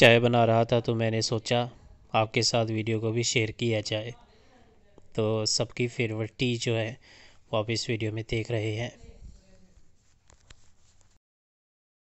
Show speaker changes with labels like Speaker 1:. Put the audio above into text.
Speaker 1: चाय बना रहा था तो मैंने सोचा आपके साथ वीडियो को भी शेयर किया जाए तो सबकी फेवरेट टी जो है वो आप इस वीडियो में देख रहे हैं